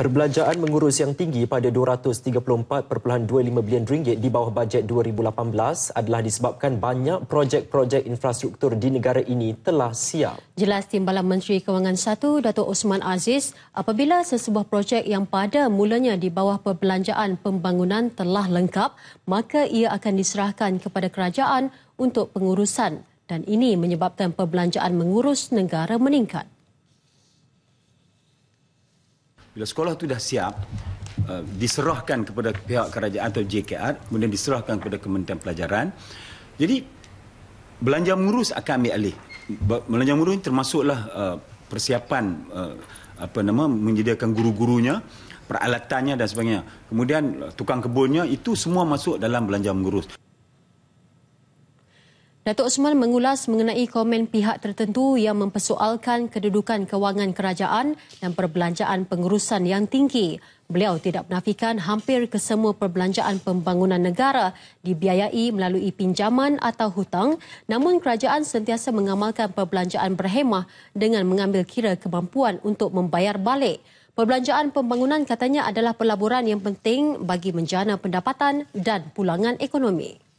Perbelanjaan mengurus yang tinggi pada 234.25 bilion ringgit di bawah bajet 2018 adalah disebabkan banyak projek-projek infrastruktur di negara ini telah siap. Jelas Timbalan Menteri Kewangan 1 Dato Osman Aziz apabila sesebuah projek yang pada mulanya di bawah perbelanjaan pembangunan telah lengkap maka ia akan diserahkan kepada kerajaan untuk pengurusan dan ini menyebabkan perbelanjaan mengurus negara meningkat bila sekolah tu dah siap eh, diserahkan kepada pihak kerajaan atau JKR kemudian diserahkan kepada Kementerian Pelajaran jadi belanja mengurus akan ambil alih belanja mengurus ini termasuklah eh, persiapan eh, apa nama menyediakan guru-gurunya peralatannya dan sebagainya kemudian tukang kebunnya itu semua masuk dalam belanja mengurus Datuk Osman mengulas mengenai komen pihak tertentu yang mempersoalkan kedudukan kewangan kerajaan dan perbelanjaan pengurusan yang tinggi. Beliau tidak menafikan hampir kesemua perbelanjaan pembangunan negara dibiayai melalui pinjaman atau hutang, namun kerajaan sentiasa mengamalkan perbelanjaan berhemah dengan mengambil kira kemampuan untuk membayar balik. Perbelanjaan pembangunan katanya adalah pelaburan yang penting bagi menjana pendapatan dan pulangan ekonomi.